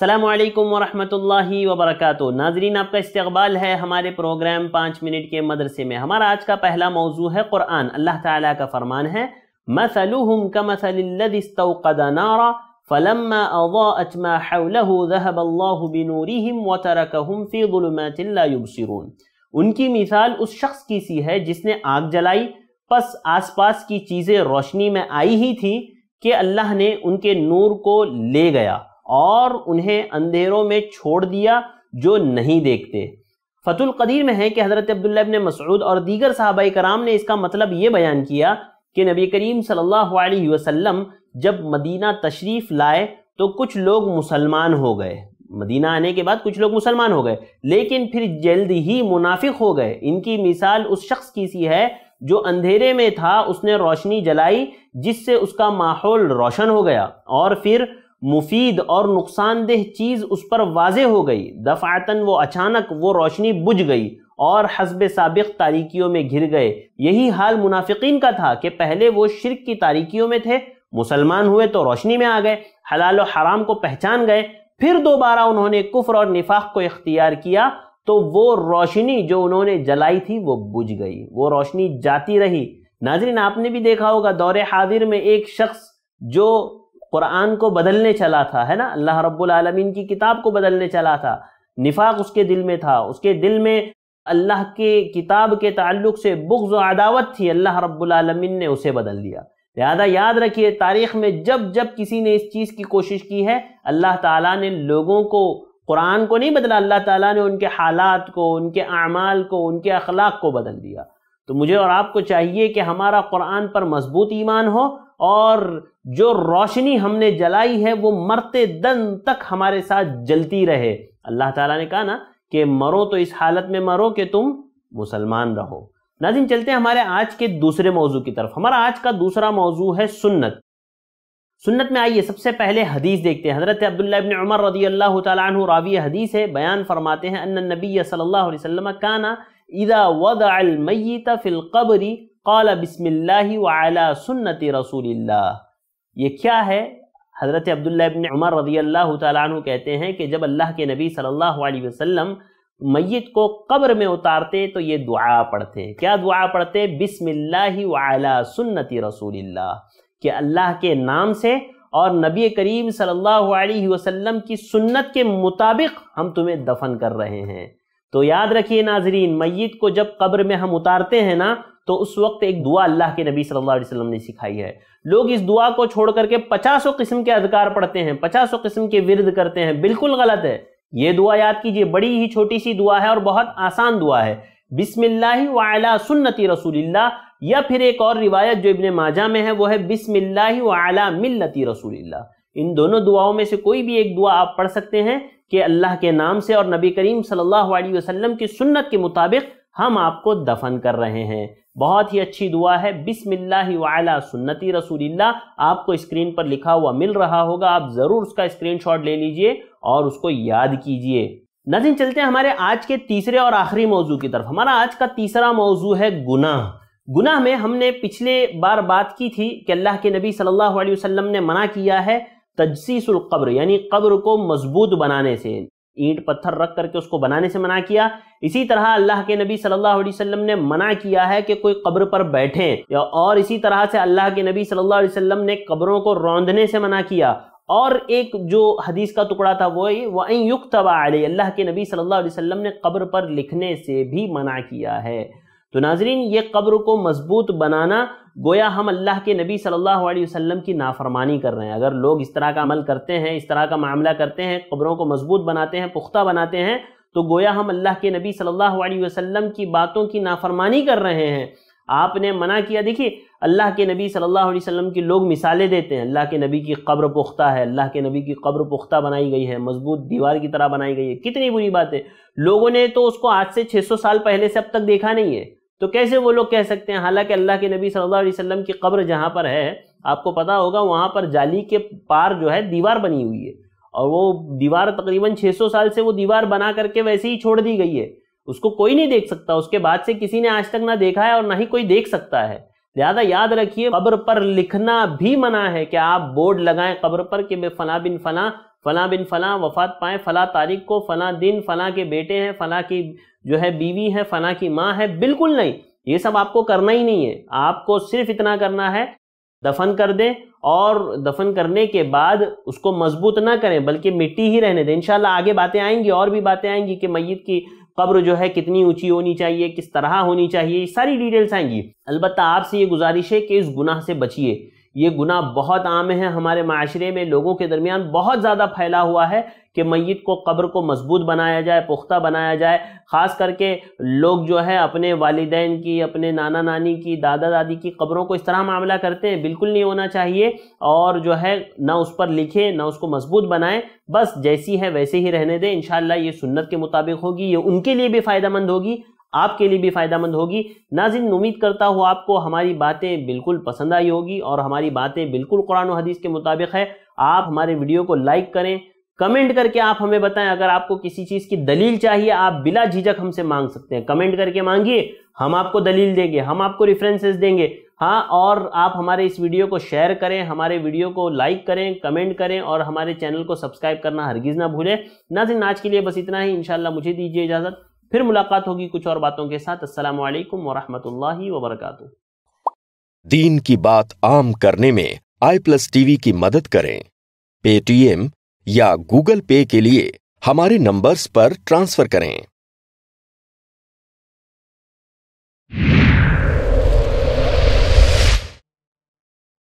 असलकम वरहमतुल्लाहि वबरकत नाजरीन आपका इस्तबाल है हमारे प्रोग्राम पाँच मिनट के मदरसे में हमारा आज का पहला मौजू है क़ुरान अल्लाह ताला का फ़रमान है मसलूहम कमसलदनारा फ़लम अचमा उनकी मिसाल उस शख्स की सी है जिसने आग जलाई बस आसपास की चीज़ें रोशनी में आई ही थी कि अल्लाह ने उनके नूर को ले गया और उन्हें अंधेरों में छोड़ दिया जो नहीं देखते फतुल कदीर में है कि हज़रत अब्दुल्ला इबन और दीगर साहबाई कराम ने इसका मतलब ये बयान किया कि नबी करीम सल्लल्लाहु अलैहि वसल्लम जब मदीना तशरीफ़ लाए तो कुछ लोग मुसलमान हो गए मदीना आने के बाद कुछ लोग मुसलमान हो गए लेकिन फिर जल्द ही मुनाफिक हो गए इनकी मिसाल उस शख्स की सी है जो अंधेरे में था उसने रोशनी जलाई जिससे उसका माहौल रोशन हो गया और फिर मुफीद और नुकसानदेह चीज़ उस पर वाज हो गई दफ़ातन वो अचानक वो रोशनी बुझ गई और हसब सबक तारीखियों में घिर गए यही हाल मुनाफिकीन का था कि पहले वो शिरक की तारीखियों में थे मुसलमान हुए तो रोशनी में आ गए हलाल हराम को पहचान गए फिर दोबारा उन्होंने कुफर और निफाक को इख्तियार किया तो वो रोशनी जो उन्होंने जलाई थी वो बुझ गई वो रोशनी जाती रही नाजरीन आपने भी देखा होगा दौरे हाजिर में एक शख्स जो कुरान को बदलने चला था है ना अल्लाह रब्बुल आलमीन की किताब को बदलने चला था निफाक उसके दिल में था उसके दिल में अल्लाह के किताब के ताल्लुक से बुग्ज अदावत थी अल्लाह रब्बुल आलमीन ने उसे बदल दिया लिहाजा याद रखिए तारीख में जब जब किसी ने इस चीज़ की कोशिश की है अल्लाह ताला ने लोगों को कुरान को नहीं बदला अल्लाह ताला ने उनके हालात को उनके अमाल को उनके अखलाक को बदल दिया तो मुझे और आपको चाहिए कि हमारा कुरान पर मजबूत ईमान हो और जो रोशनी हमने जलाई है वो मरते दन तक हमारे साथ जलती रहे अल्लाह ताला ने कहा ना कि मरो तो इस हालत में मरो कि तुम मुसलमान रहो नाजिन चलते हैं हमारे आज के दूसरे मौजू की तरफ हमारा आज का दूसरा मौजू है सुन्नत सुन्नत में आइए सबसे पहले हदीस देखते हैं हज़रत अब्दुल्ला उमर रदी अल्लाह तु रावी हदीस है बयान फरमाते हैं नबी सल्लल्लाहु अलैहि वसल्लम काना इदा वद अलमयत फ़िलकबरी कौल बिस्मिल्लाह वाला सुन्नत ये क्या है हज़रत अब्दुल्ला इबन उमर रजी अल्लाह तु कहते हैं कि जब अल्लाह के नबी सल्लल्लाहु अलैहि वसल्लम मैत को कब्र में उतारते तो ये दुआ पढ़ते क्या दुआ पढ़ते बिसमिल्ला वाला सुन्नति रसूल कि अल्लाह के नाम से और नबी करीम सल्लल्लाहु अलैहि वसल्लम की सुन्नत के मुताबिक हम तुम्हें दफन कर रहे हैं तो याद रखिए नाजरीन मैत को जब कब्र में हम उतारते हैं ना तो उस वक्त एक दुआ अल्लाह के नबी सल्लल्लाहु अलैहि वसल्लम ने सिखाई है लोग इस दुआ को छोड़ करके पचासों किस्म के अधिकार पढ़ते हैं पचासों किस्म के विरद करते हैं बिल्कुल गलत है ये दुआ याद कीजिए बड़ी ही छोटी सी दुआ है और बहुत आसान दुआ है बिस्मिल्लाह सुन्नति रसूलिल्लाह या फिर एक और रिवायत जो इबन माजा में है वो है बिस्मिल्लाह वाला मिल्लती रसूलिल्लाह इन दोनों दुआओं में से कोई भी एक दुआ आप पढ़ सकते हैं कि अल्लाह के नाम से और नबी करीम सल्लल्लाहु अलैहि वसल्लम की सुन्नत के मुताबिक हम आपको दफन कर रहे हैं बहुत ही अच्छी दुआ है बिसमिल्ला सुन्नति रसूलिल्ला आपको स्क्रीन पर लिखा हुआ मिल रहा होगा आप ज़रूर उसका स्क्रीनशॉट ले लीजिए और उसको याद कीजिए नाजिन चलते हैं हमारे आज के तीसरे और आखिरी मौजू की तरफ हमारा आज का तीसरा मौजू है गुनाह गुनाह में हमने पिछले बार बात की थी कि अल्लाह के नबी सल्लल्लाहु अलैहि वसल्लम ने मना किया है तजसीसुल कब्र यानी कब्र को मजबूत बनाने से ईंट पत्थर रख करके उसको बनाने से मना किया इसी तरह अल्लाह के नबी सल्लल्लाहु अलैहि वसल्लम ने मना किया है कि कोई कब्र पर बैठे और इसी तरह से अल्लाह के नबी सल्लल्लाहु अलैहि वसल्लम ने कब्रों को रौंदने से मना किया और एक जो हदीस का टुकड़ा था वो वही युक्त अल्लाह के नबी सल्लल्लाहु अलैहि वसल्लम ने कब्र पर लिखने से भी मना किया है तो नाजरीन ये कब्र को मजबूत बनाना गोया हम अल्लाह के नबी सल्लल्लाहु अलैहि वसल्लम की नाफरमानी कर रहे हैं अगर लोग इस तरह का अमल करते हैं इस तरह का मामला करते हैं कब्रों को मजबूत बनाते हैं पुख्ता बनाते हैं तो गोया हम अल्लाह के नबी सल्लल्लाहु अलैहि वसल्लम की बातों की नाफरमानी कर रहे हैं आपने मना किया देखिए अल्लाह के नबी सल्लल्लाहु अलैहि वसल्लम की लोग मिसालें देते हैं अल्लाह के नबी की कब्र पुख्ता है अल्लाह के नबी की कब्र पुख्ता बनाई गई है मजबूत दीवार की तरह बनाई गई है कितनी बुरी बात है लोगों ने तो उसको आज से 600 साल पहले से अब तक देखा नहीं है तो कैसे वो लोग कह सकते हैं हालांकि अल्लाह के नबी सल्लल्लाहु अलैहि वसल्लम की कब्र जहाँ पर है आपको पता होगा वहाँ पर जाली के पार जो है दीवार बनी हुई है और वो दीवार तकरीबन 600 साल से वो दीवार बना करके वैसे ही छोड़ दी गई है उसको कोई नहीं देख सकता उसके बाद से किसी ने आज तक ना देखा है और ना ही कोई देख सकता है लिहाजा याद रखिए कब्र पर लिखना भी मना है कि आप बोर्ड लगाएं कब्र पर कि मैं फला बिन फला फ़लाँ बिन फ़लाँ वफ़ात पाए फ़ला तारीख को फ़ला दिन फ़ला के बेटे हैं फ़लाँ की जो है बीवी है फ़लाँ की माँ है बिल्कुल नहीं ये सब आपको करना ही नहीं है आपको सिर्फ इतना करना है दफन कर दें और दफन करने के बाद उसको मजबूत ना करें बल्कि मिट्टी ही रहने दें इंशाल्लाह आगे बातें आएंगी और भी बातें आएंगी कि मैत की कब्र जो है कितनी ऊंची होनी चाहिए किस तरह होनी चाहिए सारी डिटेल्स आएंगी अलबत्त आपसे ये गुजारिश है कि इस गुनाह से बचिए ये गुनाह बहुत आम है हमारे माशरे में लोगों के दरमियान बहुत ज़्यादा फैला हुआ है कि मैत को कब्र को मजबूत बनाया जाए पुख्ता बनाया जाए ख़ास करके लोग जो है अपने वालदेन की अपने नाना नानी की दादा दादी की कब्रों को इस तरह मामला करते हैं बिल्कुल नहीं होना चाहिए और जो है ना उस पर लिखें ना उसको मजबूत बनाएं बस जैसी है वैसे ही रहने दें इन ये सुन्नत के मुताबिक होगी ये उनके लिए भी फ़ायदा मंद होगी आपके लिए भी मंद होगी नाजिन उम्मीद करता हूँ आपको हमारी बातें बिल्कुल पसंद आई होगी और हमारी बातें बिल्कुल कुरान हदीस के मुताबिक है आप हमारे वीडियो को लाइक करें कमेंट करके आप हमें बताएं अगर आपको किसी चीज़ की दलील चाहिए आप बिला झिझक हमसे मांग सकते हैं कमेंट करके मांगिए हम आपको दलील देंगे हम आपको रेफरेंसेस देंगे हाँ और आप हमारे इस वीडियो को शेयर करें हमारे वीडियो को लाइक करें कमेंट करें और हमारे चैनल को सब्सक्राइब करना हरगिज़ ना भूलें सिर्फ आज के लिए बस इतना ही इंशाल्लाह मुझे दीजिए इजाज़त फिर मुलाकात होगी कुछ और बातों के साथ असल वरहमल वबरक दीन की बात आम करने में आई प्लस टीवी की मदद करें पेटीएम या गूगल पे के लिए हमारे नंबर्स पर ट्रांसफर करें